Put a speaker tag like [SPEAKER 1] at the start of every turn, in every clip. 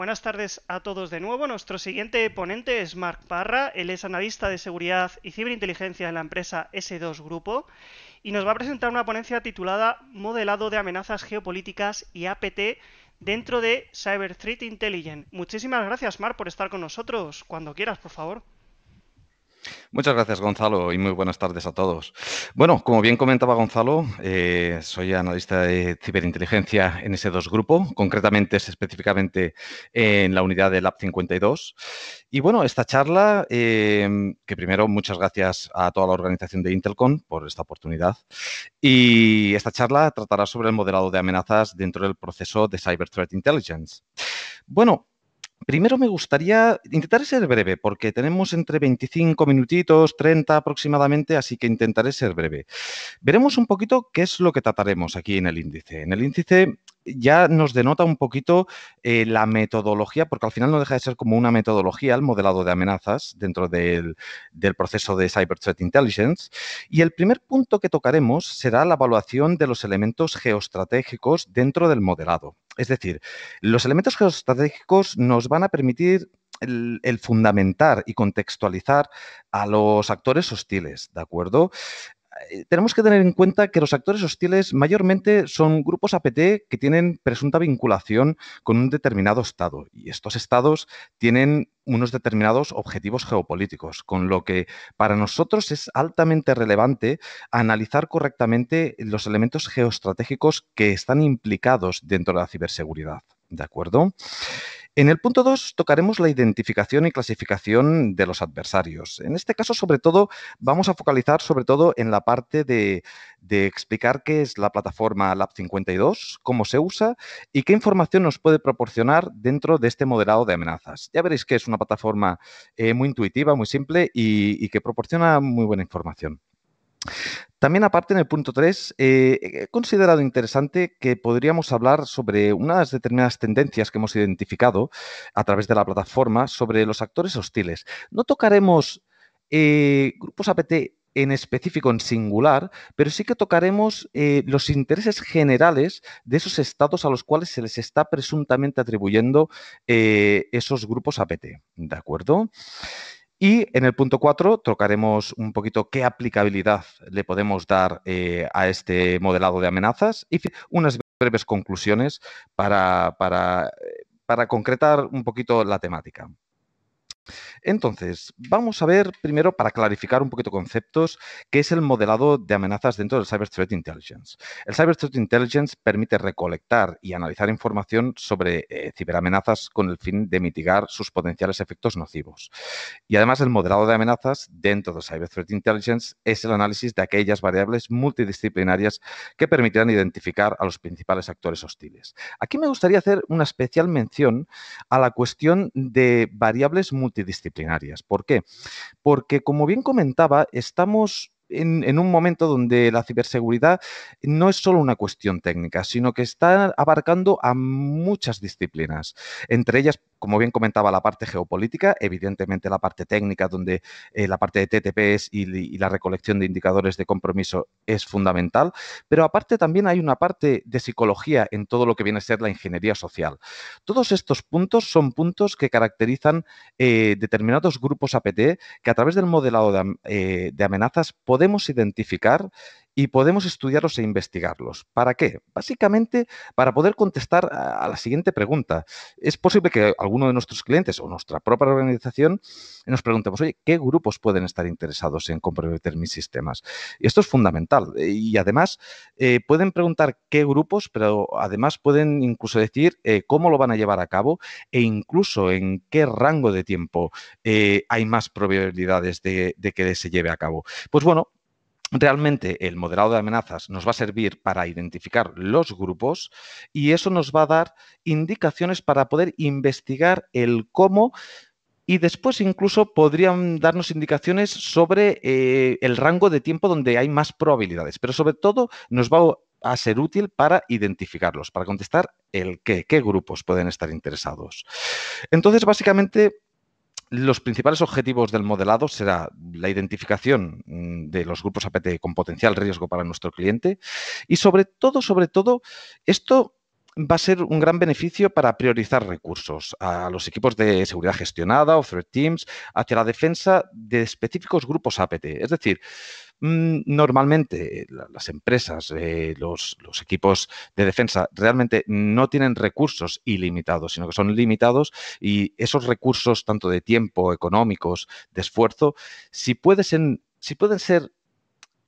[SPEAKER 1] Buenas tardes a todos de nuevo. Nuestro siguiente ponente es Mark Parra. Él es analista de seguridad y ciberinteligencia en la empresa S2 Grupo y nos va a presentar una ponencia titulada Modelado de amenazas geopolíticas y APT dentro de Cyber Threat Intelligence. Muchísimas gracias, Mark, por estar con nosotros. Cuando quieras, por favor.
[SPEAKER 2] Muchas gracias, Gonzalo, y muy buenas tardes a todos. Bueno, como bien comentaba Gonzalo, eh, soy analista de ciberinteligencia en ese 2 grupo, concretamente específicamente en la unidad del Lab 52. Y bueno, esta charla, em, que primero muchas gracias a toda la organización de Intelcon por esta oportunidad. Y esta charla tratará sobre el modelado de amenazas dentro del proceso de Cyber Threat Intelligence. Bueno, Primero me gustaría intentar ser breve, porque tenemos entre 25 minutitos, 30 aproximadamente, así que intentaré ser breve. Veremos un poquito qué es lo que trataremos aquí en el índice. En el índice ya nos denota un poquito eh, la metodología, porque al final no deja de ser como una metodología el modelado de amenazas dentro del, del, proceso de Cyber Threat Intelligence. Y el primer punto que tocaremos será la evaluación de los elementos geoestratégicos dentro del modelado. Es decir, los elementos geoestratégicos nos van a permitir el, el, fundamentar y contextualizar a los actores hostiles, ¿de acuerdo? Eh, tenemos que tener en cuenta que los actores hostiles mayormente son grupos APT que tienen presunta vinculación con un determinado Estado. Y estos Estados tienen unos determinados objetivos geopolíticos, con lo que para nosotros es altamente relevante analizar correctamente los elementos geoestratégicos que están implicados dentro de la ciberseguridad. ¿De acuerdo? En el punto 2 tocaremos la identificación y clasificación de los adversarios. En este caso, sobre todo, vamos a focalizar sobre todo en la parte de, explicar qué es la plataforma Lab 52, cómo se usa y qué información nos puede proporcionar dentro de este moderado de amenazas. Ya veréis que es una plataforma eh, muy intuitiva, muy simple y que proporciona muy buena información. También aparte en el punto 3, eh, he considerado interesante que podríamos hablar sobre unas determinadas tendencias que hemos identificado a través de la plataforma sobre los actores hostiles. No tocaremos eh, grupos APT en específico, en singular, pero sí que tocaremos eh, los intereses generales de esos estados a los cuales se les está presuntamente atribuyendo esos grupos APT. ¿De acuerdo? Y en el punto 4 tocaremos un poquito qué aplicabilidad le podemos dar eh, a este modelado de amenazas y unas breves conclusiones eh, para concretar un poquito la temática. Entonces, vamos a ver primero, para clarificar un poquito conceptos, qué es el modelado de amenazas dentro del Cyber Threat Intelligence. El Cyber Threat Intelligence permite recolectar y analizar información sobre eh, ciberamenazas con el fin de mitigar sus potenciales efectos nocivos. Y además, el modelado de amenazas dentro del Cyber Threat Intelligence es el análisis de aquellas variables multidisciplinarias que permitirán identificar a los principales actores hostiles. Aquí me gustaría hacer una especial mención a la cuestión de variables multidisciplinarias disciplinarias. ¿Por qué? Porque, como bien comentaba, estamos en, en, un momento donde la ciberseguridad no es solo una cuestión técnica, sino que está abarcando a muchas disciplinas. Entre ellas, como bien comentaba, la parte geopolítica, evidentemente la parte técnica, donde eh, la parte de TTPs y, la recolección de indicadores de compromiso es fundamental, pero aparte también hay una parte de psicología en todo lo que viene a ser la ingeniería social. Todos estos puntos son puntos que caracterizan eh, determinados grupos APT que a través del modelado de eh, amenazas podemos identificar y podemos estudiarlos e investigarlos. ¿Para qué? Básicamente para poder contestar a la siguiente pregunta. Es posible que alguno de nuestros clientes o nuestra propia organización nos preguntemos, oye, ¿qué grupos pueden estar interesados en comprometer mis sistemas? Y esto es fundamental. Y además eh, pueden preguntar qué grupos, pero además pueden incluso decir eh, cómo lo van a llevar a cabo e incluso en qué rango de tiempo eh, hay más probabilidades de, de que se lleve a cabo. Pues bueno, realmente el moderado de amenazas nos va a servir para identificar los grupos y eso nos va a dar indicaciones para poder investigar el cómo y después incluso podrían darnos indicaciones sobre eh, el rango de tiempo donde hay más probabilidades, pero sobre todo nos va a ser útil para identificarlos, para contestar el qué, qué grupos pueden estar interesados. Entonces, básicamente, los principales objetivos del modelado será la identificación mm, de los grupos APT con potencial riesgo para nuestro cliente y sobre todo, sobre todo, esto va a ser un gran beneficio para priorizar recursos a los equipos de seguridad gestionada o threat teams hacia la defensa de específicos grupos APT. Es decir, Mm, normalmente eh, las empresas, eh, los, equipos de defensa realmente no tienen recursos ilimitados, sino que son limitados y esos recursos, tanto de tiempo, económicos, de esfuerzo, si, si pueden ser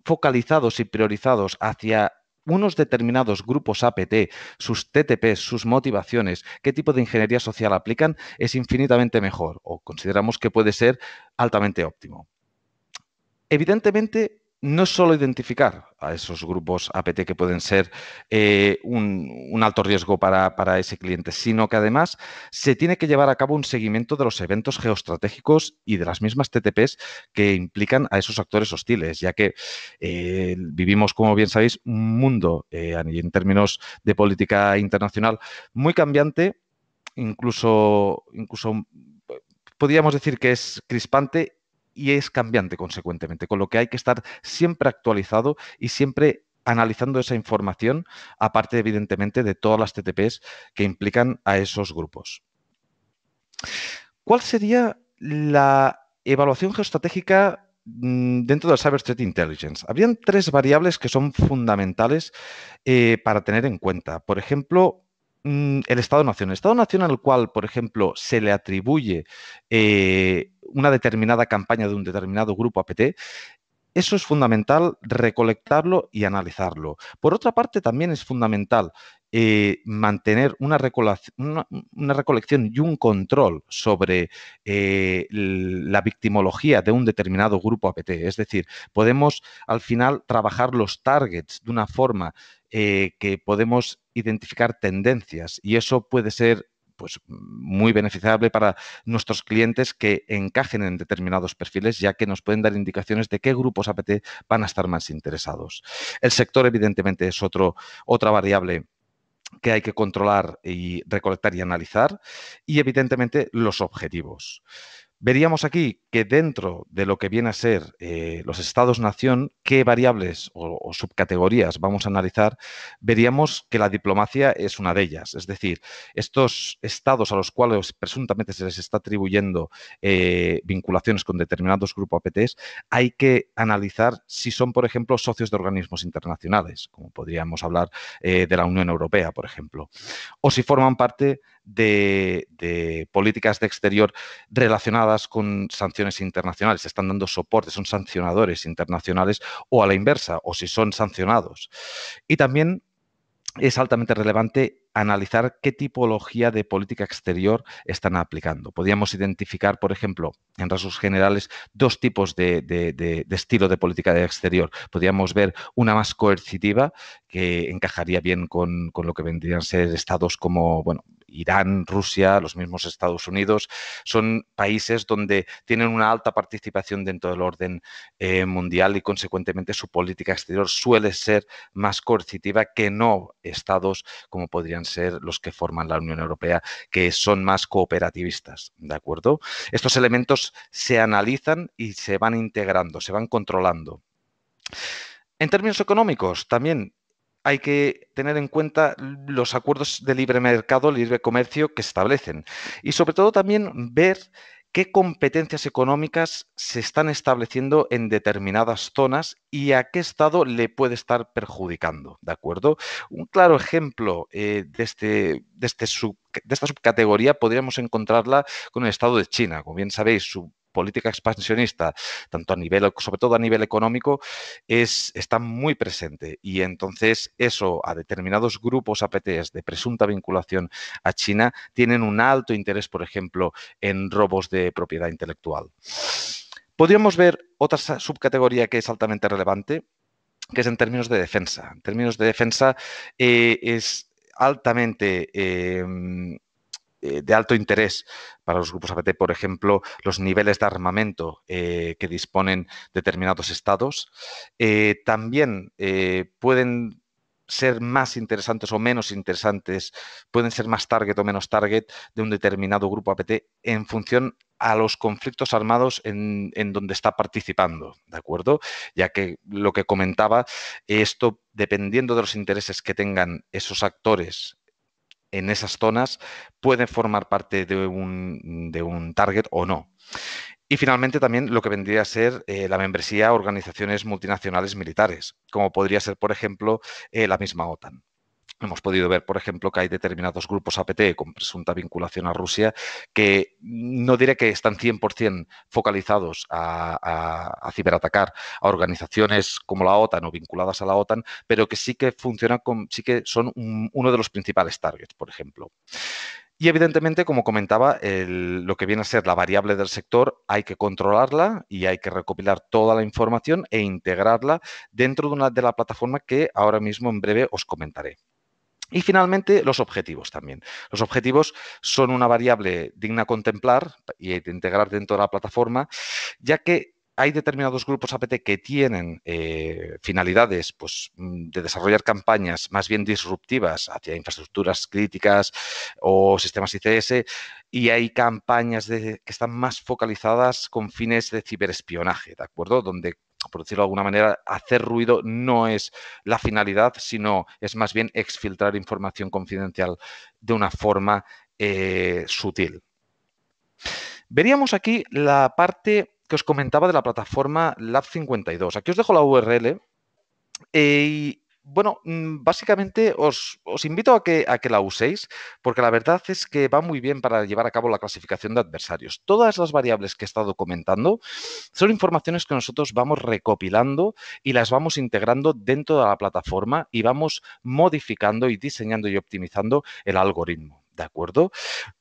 [SPEAKER 2] focalizados y priorizados hacia unos determinados grupos APT, sus TTPs, sus motivaciones, qué tipo de ingeniería social aplican, es infinitamente mejor o consideramos que puede ser altamente óptimo. Evidentemente, no solo identificar a esos grupos APT que pueden ser eh, un, alto riesgo para, ese cliente, sino que además se tiene que llevar a cabo un seguimiento de los eventos geoestratégicos y de las mismas TTPs que implican a esos actores hostiles, ya que eh, vivimos, como bien sabéis, un mundo eh, en términos de política internacional muy cambiante, incluso, incluso podríamos decir que es crispante y es cambiante consecuentemente, con lo que hay que estar siempre actualizado y siempre analizando esa información, aparte evidentemente de todas las TTPs que implican a esos grupos. ¿Cuál sería la evaluación geoestratégica mm, dentro del Cyber Threat Intelligence? Habrían tres variables que son fundamentales eh, para tener en cuenta. Por ejemplo, Mm, el Estado-Nación. El Estado-Nación al cual, por ejemplo, se le atribuye eh, una determinada campaña de un determinado grupo APT, eso es fundamental recolectarlo y analizarlo. Por otra parte, también es fundamental eh, mantener una, recolección y un control sobre eh, la victimología de un determinado grupo APT. Es decir, podemos al final trabajar los targets de una forma que podemos identificar tendencias y eso puede ser pues muy beneficiable para nuestros clientes que encajen en determinados perfiles, ya que nos pueden dar indicaciones de qué grupos APT van a estar más interesados. El sector, evidentemente, es otro, otra variable que hay que controlar y recolectar y analizar, y evidentemente los objetivos. Veríamos aquí que dentro de lo que viene a ser eh, los estados-nación, qué variables o, subcategorías vamos a analizar, veríamos que la diplomacia es una de ellas. Es decir, estos estados a los cuales presuntamente se les está atribuyendo eh, vinculaciones con determinados grupos APTs, hay que analizar si son, por ejemplo, socios de organismos internacionales, como podríamos hablar eh, de la Unión Europea, por ejemplo, o si forman parte de, políticas de exterior relacionadas con sanciones internacionales, están dando soporte, son sancionadores internacionales o a la inversa, o si son sancionados. Y también es altamente relevante analizar qué tipología de política exterior están aplicando. Podríamos identificar, por ejemplo, en rasgos generales, dos tipos de, estilo de política de exterior. Podríamos ver una más coercitiva, que encajaría bien con, con, lo que vendrían a ser estados como, bueno, Irán, Rusia, los mismos Estados Unidos, son países donde tienen una alta participación dentro del orden eh, mundial y, consecuentemente, su política exterior suele ser más coercitiva que no estados como podrían ser los que forman la Unión Europea, que son más cooperativistas, ¿de acuerdo? Estos elementos se analizan y se van integrando, se van controlando. En términos económicos, también hay que tener en cuenta los acuerdos de libre mercado, libre comercio que establecen. Y sobre todo también ver qué competencias económicas se están estableciendo en determinadas zonas y a qué Estado le puede estar perjudicando. ¿De acuerdo? Un claro ejemplo eh, de, este, este esta subcategoría podríamos encontrarla con el Estado de China. Como bien sabéis, su política expansionista, tanto a nivel, sobre todo a nivel económico, es, está muy presente. Y entonces eso a determinados grupos APTs de presunta vinculación a China tienen un alto interés, por ejemplo, en robos de propiedad intelectual. Podríamos ver otra subcategoría que es altamente relevante, que es en términos de defensa. En términos de defensa eh, es altamente... Em, eh, de alto interés para los grupos APT, por ejemplo, los niveles de armamento eh, que disponen determinados estados. Eh, también pueden ser más interesantes o menos interesantes, pueden ser más target o menos target de un determinado grupo APT en función a los conflictos armados en, en, donde está participando, ¿de acuerdo? Ya que lo que comentaba, esto dependiendo de los intereses que tengan esos actores en esas zonas pueden formar parte de un, target o no. Y finalmente también lo que vendría a ser eh, la membresía a organizaciones multinacionales militares, como podría ser, por ejemplo, eh, la misma OTAN. Hemos podido ver, por ejemplo, que hay determinados grupos APT con presunta vinculación a Rusia que no diré que están 100% focalizados a, a, ciberatacar a organizaciones como la OTAN o vinculadas a la OTAN, pero que sí que funcionan, con, sí que son uno de los principales targets, por ejemplo. Y evidentemente, como comentaba, lo que viene a ser la variable del sector hay que controlarla y hay que recopilar toda la información e integrarla dentro de, una, de la plataforma que ahora mismo en breve os comentaré. Y finalmente, los objetivos también. Los objetivos son una variable digna de contemplar y de integrar dentro de la plataforma, ya que hay determinados grupos APT que tienen eh, finalidades pues, mm, de desarrollar campañas más bien disruptivas hacia infraestructuras críticas o sistemas ICS y hay campañas que están más focalizadas con fines de ciberespionaje, ¿de acuerdo? Donde por decirlo de alguna manera, hacer ruido no es la finalidad, sino es más bien exfiltrar información confidencial de una forma eh, sutil. Veríamos aquí la parte que os comentaba de la plataforma Lab52. Aquí os dejo la URL. Eh, y bueno, mm, básicamente os, invito a que, a que la uséis porque la verdad es que va muy bien para llevar a cabo la clasificación de adversarios. Todas las variables que he estado comentando son informaciones que nosotros vamos recopilando y las vamos integrando dentro de la plataforma y vamos modificando y diseñando y optimizando el algoritmo. ¿de acuerdo?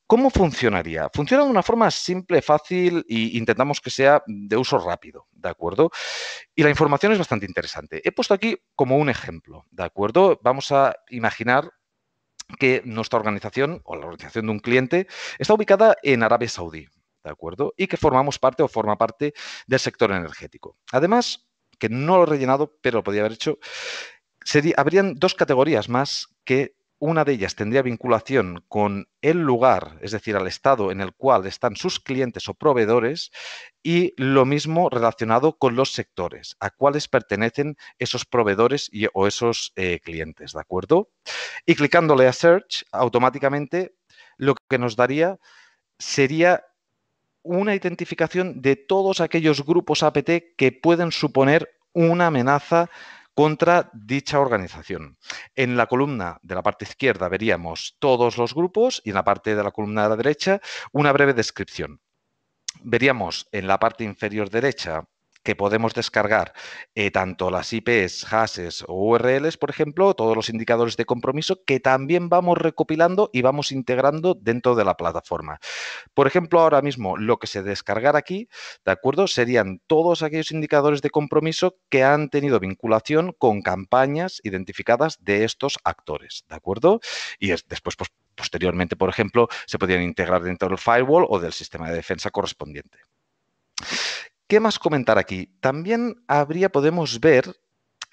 [SPEAKER 2] ¿Cómo funcionaría? Funciona de una forma simple, fácil e intentamos que sea de uso rápido, ¿de acuerdo? Y la información es bastante interesante. He puesto aquí como un ejemplo, ¿de acuerdo? Vamos a imaginar que nuestra organización o la organización de un cliente está ubicada en Arabia Saudí, ¿de acuerdo? Y que formamos parte o forma parte del sector energético. Además, que no lo he rellenado, pero lo podía haber hecho, habrían dos categorías más que una de ellas tendría vinculación con el lugar, es decir, al estado en el cual están sus clientes o proveedores, y lo mismo relacionado con los sectores, a cuáles pertenecen esos proveedores y, o esos eh, clientes, ¿de acuerdo? Y clicándole a Search, automáticamente lo que nos daría sería una identificación de todos aquellos grupos APT que pueden suponer una amenaza contra dicha organización. En la columna de la parte izquierda veríamos todos los grupos y en la parte de la columna de la derecha una breve descripción veríamos en la parte inferior derecha que podemos descargar eh, tanto las IPs, hashes o URLs, por ejemplo, todos los indicadores de compromiso que también vamos recopilando y vamos integrando dentro de la plataforma. Por ejemplo, ahora mismo lo que se descargar aquí, ¿de acuerdo? Serían todos aquellos indicadores de compromiso que han tenido vinculación con campañas identificadas de estos actores, ¿de acuerdo? Y después, pues, posteriormente, por ejemplo, se podrían integrar dentro del firewall o del sistema de defensa correspondiente. ¿Qué más comentar aquí? También habría, podemos ver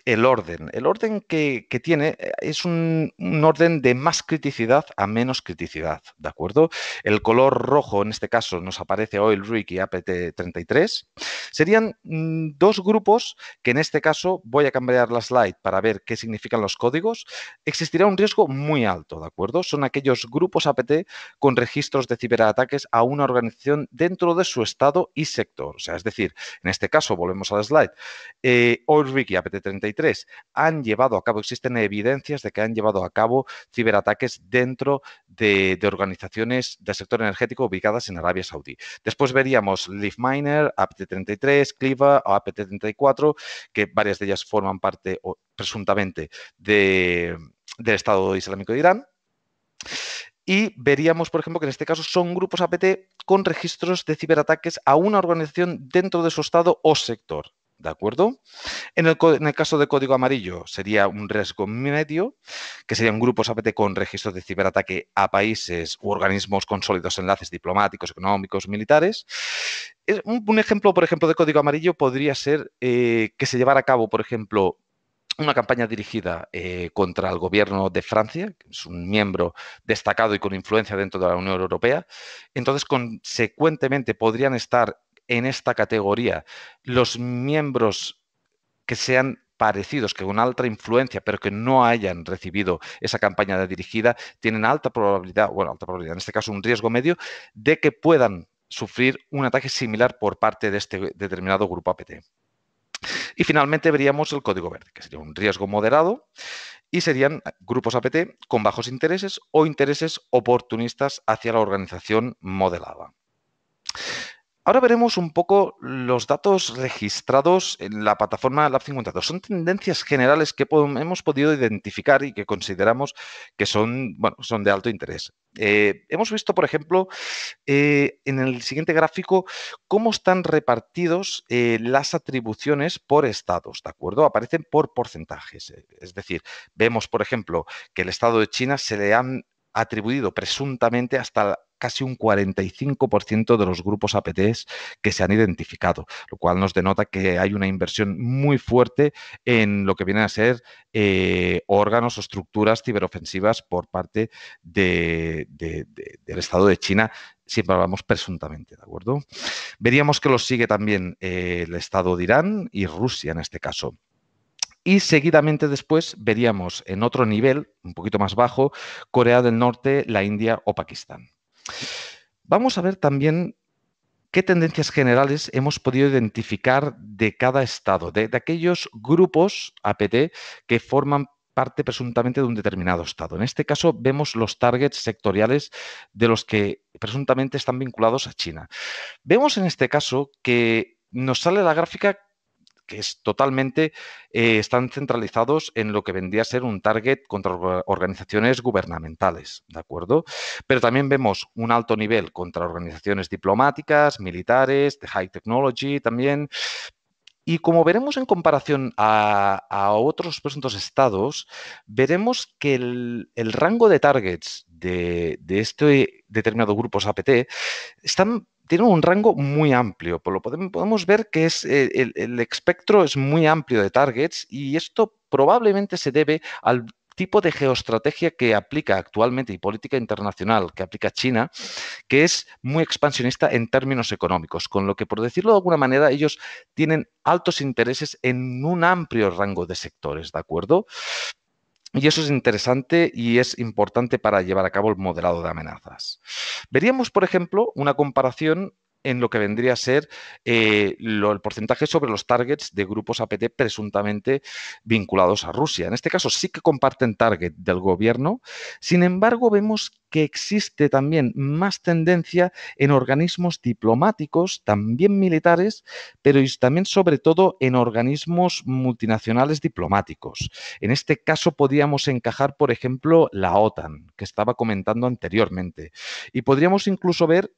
[SPEAKER 2] el orden. El orden que, tiene eh, es un, orden de más criticidad a menos criticidad, ¿de acuerdo? El color rojo, en este caso, nos aparece Oil y APT33. Serían mm, dos grupos que en este caso voy a cambiar la slide para ver qué significan los códigos. Existirá un riesgo muy alto, ¿de acuerdo? Son aquellos grupos APT con registros de ciberataques a una organización dentro de su estado y sector. O sea, es decir, en este caso, volvemos a la slide, eh, y APT33 han llevado a cabo, existen evidencias de que han llevado a cabo ciberataques dentro de, organizaciones del sector energético ubicadas en Arabia Saudí. Después veríamos LeafMiner, APT33, Cliva o APT34, que varias de ellas forman parte presuntamente del Estado Islámico de Irán. Y veríamos, por ejemplo, que en este caso son grupos APT con registros de ciberataques a una organización dentro de su estado o sector. ¿De acuerdo? En el, caso de código amarillo sería un riesgo medio, que serían grupos APT con registros de ciberataque a países u organismos con sólidos enlaces diplomáticos, económicos, militares. Eh, un, ejemplo, por ejemplo, de código amarillo podría ser eh, que se llevara a cabo, por ejemplo, una campaña dirigida eh, contra el gobierno de Francia, que es un miembro destacado y con influencia dentro de la Unión Europea. Entonces, consecuentemente, podrían estar en esta categoría. Los miembros que sean parecidos, que con alta influencia, pero que no hayan recibido esa campaña dirigida, tienen alta probabilidad, bueno, alta probabilidad, en este caso un riesgo medio, de que puedan sufrir un ataque similar por parte de este determinado grupo APT. Y finalmente veríamos el código verde, que sería un riesgo moderado y serían grupos APT con bajos intereses o intereses oportunistas hacia la organización modelada. Ahora veremos un poco los datos registrados en la plataforma Lab 52. Son tendencias generales que hemos podido identificar y que consideramos que son, bueno, son de alto interés. Eh, hemos visto, por ejemplo, eh, en el siguiente gráfico cómo están repartidos eh, las atribuciones por estados, ¿de acuerdo? Aparecen por porcentajes. Es decir, vemos, por ejemplo, que el estado de China se le han atribuido presuntamente hasta casi un 45% de los grupos APTs que se han identificado, lo cual nos denota que hay una inversión muy fuerte en lo que vienen a ser eh, órganos o estructuras ciberofensivas por parte del Estado de China. Siempre hablamos presuntamente, ¿de acuerdo? Veríamos que lo sigue también eh, el Estado de Irán y Rusia en este caso. Y seguidamente después veríamos en otro nivel, un poquito más bajo, Corea del Norte, la India o Pakistán. Vamos a ver también qué tendencias generales hemos podido identificar de cada estado, de, aquellos grupos APT que forman parte presuntamente de un determinado estado. En este caso vemos los targets sectoriales de los que presuntamente están vinculados a China. Vemos en este caso que nos sale la gráfica que es totalmente, eh, están centralizados en lo que vendría a ser un target contra organizaciones gubernamentales, ¿de acuerdo? Pero también vemos un alto nivel contra organizaciones diplomáticas, militares, de high technology también, y como veremos en comparación a, otros presuntos estados, veremos que el, rango de targets de, este determinado grupo SAPT están tiene un rango muy amplio, podemos, ver que es, eh, el, el espectro es muy amplio de targets y esto probablemente se debe al tipo de geoestrategia que aplica actualmente y política internacional que aplica China, que es muy expansionista en términos económicos, con lo que, por decirlo de alguna manera, ellos tienen altos intereses en un amplio rango de sectores, ¿de acuerdo? Y eso es interesante y es importante para llevar a cabo el modelado de amenazas. Veríamos, por ejemplo, una comparación en lo que vendría a ser eh, el porcentaje sobre los targets de grupos APT presuntamente vinculados a Rusia. En este caso sí que comparten target del gobierno, sin embargo vemos que existe también más tendencia en organismos diplomáticos, también militares, pero también sobre todo en organismos multinacionales diplomáticos. En este caso podríamos encajar, por ejemplo, la OTAN, que estaba comentando anteriormente. Y podríamos incluso ver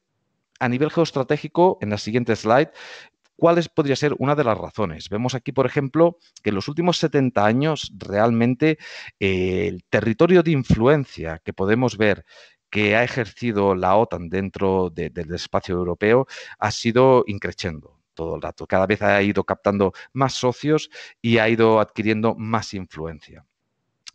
[SPEAKER 2] a nivel geoestratégico, en la siguiente slide, ¿cuál podría ser una de las razones? Vemos aquí, por ejemplo, que en los últimos 70 años realmente eh, el territorio de influencia que podemos ver que ha ejercido la OTAN dentro del espacio europeo ha sido increciendo todo el rato. Cada vez ha ido captando más socios y ha ido adquiriendo más influencia.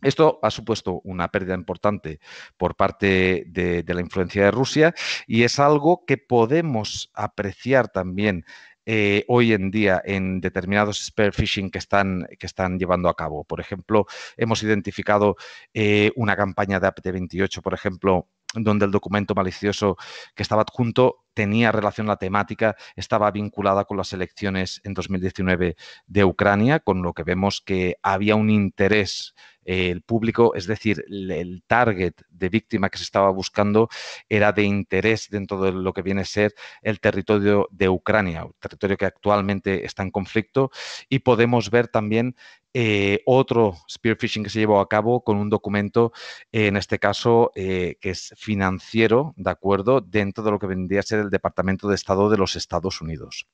[SPEAKER 2] Esto ha supuesto una pérdida importante por parte de, la influencia de Rusia y es algo que podemos apreciar también eh, hoy en día en determinados spear phishing que están, que están llevando a cabo. Por ejemplo, hemos identificado eh, una campaña de APT28, por ejemplo, donde el documento malicioso que estaba adjunto tenía relación la temática, estaba vinculada con las elecciones en 2019 de Ucrania, con lo que vemos que había un interés eh, el público, es decir, el target de víctima que se estaba buscando era de interés dentro de lo que viene a ser el territorio de Ucrania, un territorio que actualmente está en conflicto. Y podemos ver también eh, otro spear phishing que se llevó a cabo con un documento, en este caso, eh, que es financiero, ¿de acuerdo? Dentro de lo que vendría a ser Departamento de Estado de los Estados Unidos.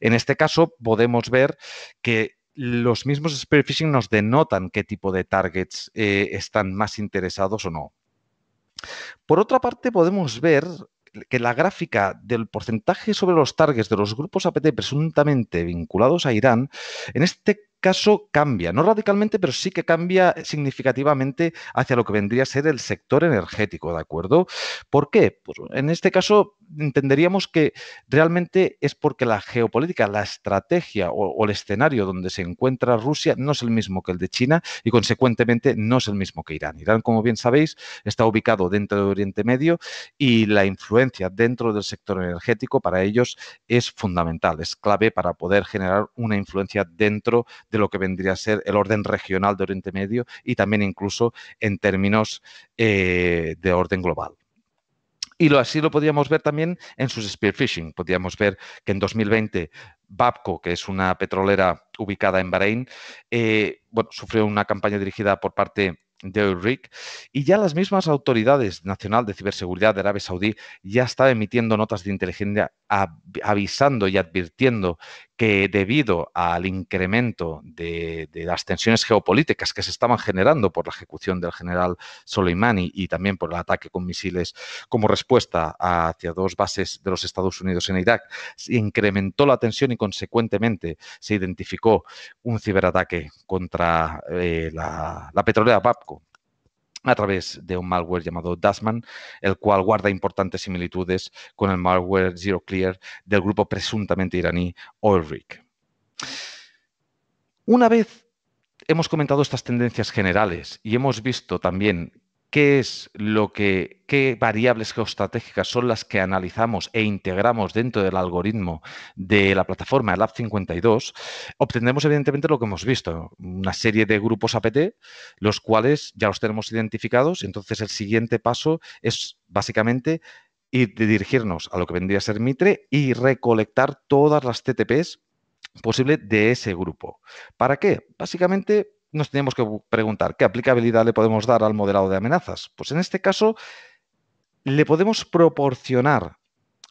[SPEAKER 2] En este caso, podemos ver que los mismos spear phishing nos denotan qué tipo de targets eh, están más interesados o no. Por otra parte, podemos ver que la gráfica del porcentaje sobre los targets de los grupos APT presuntamente vinculados a Irán, en este caso cambia, no radicalmente, pero sí que cambia eh, significativamente hacia lo que vendría a ser el sector energético, ¿de acuerdo? ¿Por qué? Pues en este caso entenderíamos que realmente es porque la geopolítica, la estrategia o, el escenario donde se encuentra Rusia no es el mismo que el de China y consecuentemente no es el mismo que Irán. Irán, como bien sabéis, está ubicado dentro del Oriente Medio y la influencia dentro del sector energético para ellos es fundamental, es clave para poder generar una influencia dentro de lo que vendría a ser el orden regional de Oriente Medio y también incluso en términos eh, de orden global. Y lo, así lo podíamos ver también en sus spear phishing. Podíamos ver que en 2020 Babco, que es una petrolera ubicada en Bahrein, eh, sufrió una campaña dirigida por parte de Ulrich y ya las mismas autoridades nacional de ciberseguridad de Arabia Saudí ya estaban emitiendo notas de inteligencia avisando y advirtiendo que debido al incremento de, las tensiones geopolíticas que se estaban generando por la ejecución del general Soleimani y también por el ataque con misiles como respuesta hacia dos bases de los Estados Unidos en Irak, se incrementó la tensión y consecuentemente se identificó un ciberataque contra eh, la, la petrolera Babco a través de un malware llamado Dasman, el cual guarda importantes similitudes con el malware Zero Clear del grupo presuntamente iraní Oilrig. Una vez hemos comentado estas tendencias generales y hemos visto también qué es lo que, qué variables geoestratégicas son las que analizamos e integramos dentro del algoritmo de la plataforma el 52, obtendremos evidentemente lo que hemos visto, una serie de grupos APT, los cuales ya los tenemos identificados. Entonces, el siguiente paso es básicamente ir dirigirnos a lo que vendría a ser Mitre y recolectar todas las TTPs posibles de ese grupo. ¿Para qué? Básicamente nos tenemos que preguntar qué aplicabilidad le podemos dar al modelado de amenazas. Pues en este caso, le podemos proporcionar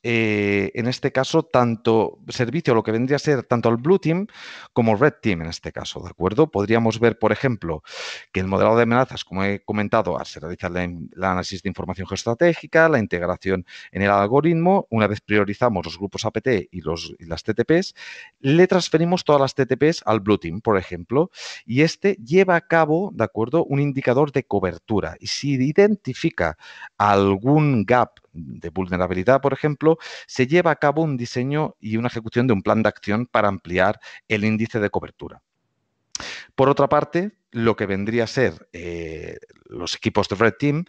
[SPEAKER 2] eh, en este caso, tanto servicio, lo que vendría a ser tanto al Blue Team como el Red Team en este caso, ¿de acuerdo? Podríamos ver, por ejemplo, que el modelado de amenazas, como he comentado, ah, se realiza el análisis de información geoestratégica, la integración en el algoritmo, una vez priorizamos los grupos APT y, y las TTPs, le transferimos todas las TTPs al Blue Team, por ejemplo, y este lleva a cabo, ¿de acuerdo?, un indicador de cobertura y si identifica algún gap de vulnerabilidad, por ejemplo, se lleva a cabo un diseño y una ejecución de un plan de acción para ampliar el índice de cobertura. Por otra parte, lo que vendría a ser eh, los equipos de Red Team,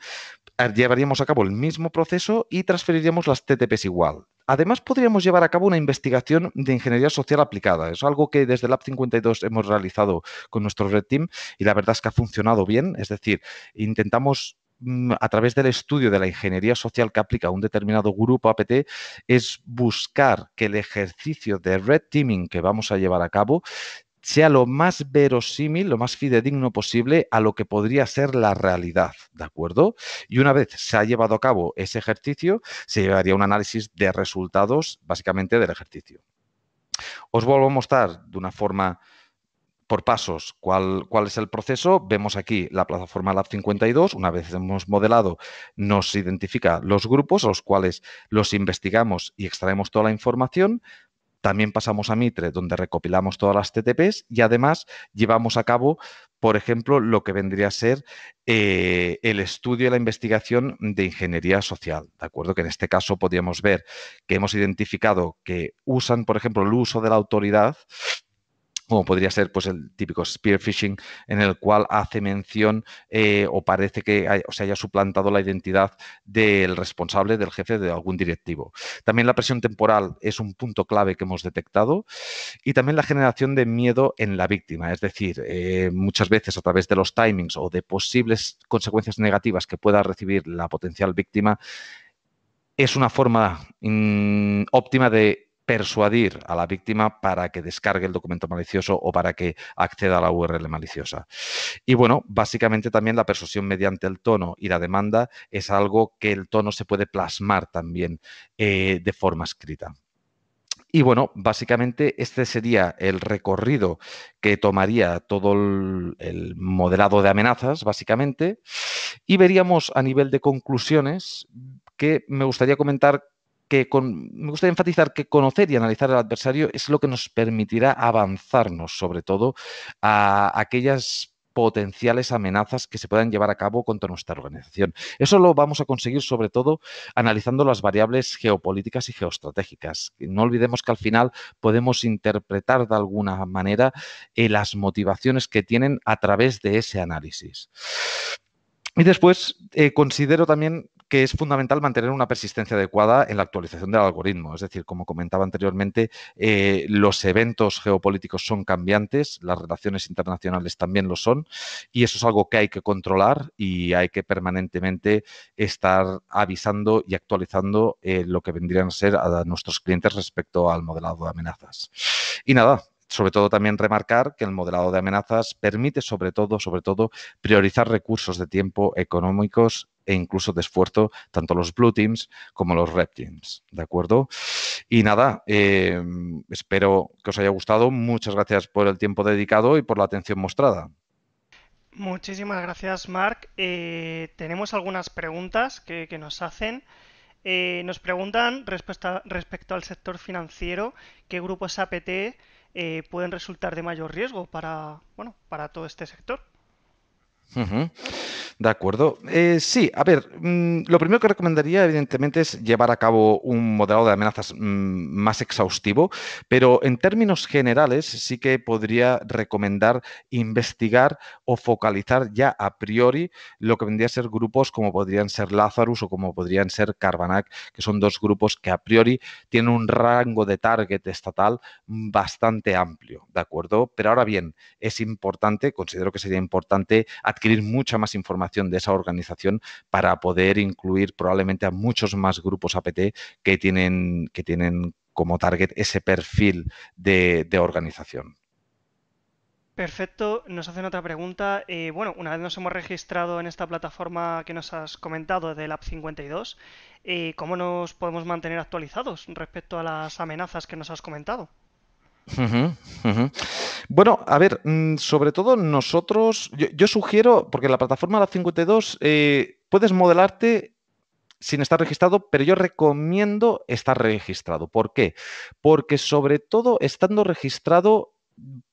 [SPEAKER 2] ah, llevaríamos a cabo el mismo proceso y transferiríamos las TTPs igual. Además, podríamos llevar a cabo una investigación de ingeniería social aplicada. Es algo que desde el App 52 hemos realizado con nuestro Red Team y la verdad es que ha funcionado bien. Es decir, intentamos Mm, a través del estudio de la ingeniería social que aplica un determinado grupo APT, es buscar que el ejercicio de red teaming que vamos a llevar a cabo sea lo más verosímil, lo más fidedigno posible a lo que podría ser la realidad, ¿de acuerdo? Y una vez se ha llevado a cabo ese ejercicio, se llevaría un análisis de resultados básicamente del ejercicio. Os vuelvo a mostrar de una forma por pasos cuál, es el proceso, vemos aquí la plataforma Lab 52, una vez hemos modelado, nos identifica los grupos a los cuales los investigamos y extraemos toda la información, también pasamos a Mitre, donde recopilamos todas las TTPs y además llevamos a cabo, por ejemplo, lo que vendría a ser eh, el estudio y la investigación de ingeniería social. ¿De acuerdo? Que en este caso podríamos ver que hemos identificado que usan, por ejemplo, el uso de la autoridad como podría ser pues el típico spear phishing, en el cual hace mención eh, o parece que se haya suplantado la identidad del responsable, del jefe, de algún directivo. También la presión temporal es un punto clave que hemos detectado y también la generación de miedo en la víctima, es decir, eh, muchas veces a través de los timings o de posibles consecuencias negativas que pueda recibir la potencial víctima, es una forma mm, óptima de persuadir a la víctima para que descargue el documento malicioso o para que acceda a la URL maliciosa. Y bueno, básicamente también la persuasión mediante el tono y la demanda es algo que el tono se puede plasmar también eh, de forma escrita. Y bueno, básicamente este sería el recorrido que tomaría todo el, modelado de amenazas, básicamente. Y veríamos a nivel de conclusiones que me gustaría comentar me gustaría enfatizar que conocer y analizar al adversario es lo que nos permitirá avanzarnos, sobre todo, a aquellas potenciales amenazas que se puedan llevar a cabo contra nuestra organización. Eso lo vamos a conseguir sobre todo analizando las variables geopolíticas y geoestratégicas. No olvidemos que al final podemos interpretar de alguna manera eh, las motivaciones que tienen a través de ese análisis. Y después, eh, considero también que es fundamental mantener una persistencia adecuada en la actualización del algoritmo. Es decir, como comentaba anteriormente, eh, los eventos geopolíticos son cambiantes, las relaciones internacionales también lo son, y eso es algo que hay que controlar y hay que permanentemente estar avisando y actualizando eh, lo que vendrían a ser a nuestros clientes respecto al modelado de amenazas. Y nada, sobre todo también remarcar que el modelado de amenazas permite sobre todo, sobre todo, priorizar recursos de tiempo económicos e incluso de esfuerzo, tanto los blue teams como los red teams, ¿de acuerdo? Y nada, em, espero que os haya gustado. Muchas gracias por el tiempo dedicado y por la atención mostrada.
[SPEAKER 1] Muchísimas gracias, Mark eh, tenemos algunas preguntas que, nos hacen. Eh, nos preguntan respecto, respecto al sector financiero, qué grupos APT eh, pueden resultar de mayor riesgo para, bueno, para todo este sector.
[SPEAKER 2] De acuerdo. Eh, sí, a ver, mm, lo primero que recomendaría, evidentemente, es llevar a cabo un modelado de amenazas mm, más exhaustivo, pero en términos generales sí que podría recomendar investigar o focalizar ya a priori lo que vendría a ser grupos como podrían ser Lazarus o como podrían ser Carbanac, que son dos grupos que a priori tienen un rango de target estatal bastante amplio, ¿de acuerdo? Pero ahora bien, es importante, considero que sería importante adquirir adquirir mucha más información de esa organización para poder incluir probablemente a muchos más grupos APT que tienen, que tienen como target ese perfil de, organización.
[SPEAKER 1] Perfecto, nos hacen otra pregunta. Eh, bueno, una vez nos hemos registrado en esta plataforma que nos has comentado del App 52, ¿cómo nos podemos mantener actualizados respecto a las amenazas que nos has comentado?
[SPEAKER 2] Bueno, a ver, mm, sobre todo nosotros, yo, sugiero, porque la plataforma la 52 eh, puedes modelarte sin estar registrado, pero yo recomiendo estar registrado. ¿Por qué? Porque sobre todo estando registrado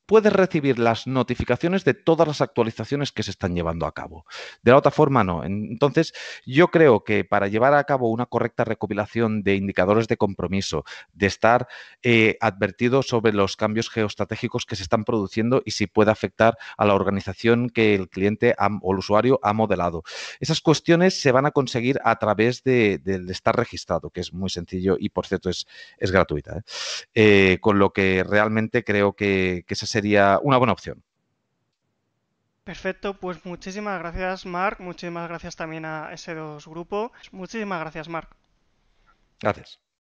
[SPEAKER 2] puedes recibir las notificaciones de todas las actualizaciones que se están llevando a cabo. De la otra forma, no. Entonces, yo creo que para llevar a cabo una correcta recopilación de indicadores de compromiso, de estar eh, advertido sobre los cambios geoestratégicos que se están produciendo y si puede afectar a la organización que el cliente o el usuario ha modelado. Esas cuestiones se van a conseguir a través de, estar registrado, que es muy sencillo y, por cierto, es, es gratuita. ¿eh? Eh, con lo que realmente creo que, que es sería una buena opción.
[SPEAKER 1] Perfecto, pues muchísimas gracias Marc, muchísimas gracias también a ese dos Grupo, muchísimas gracias Mark.
[SPEAKER 2] Gracias.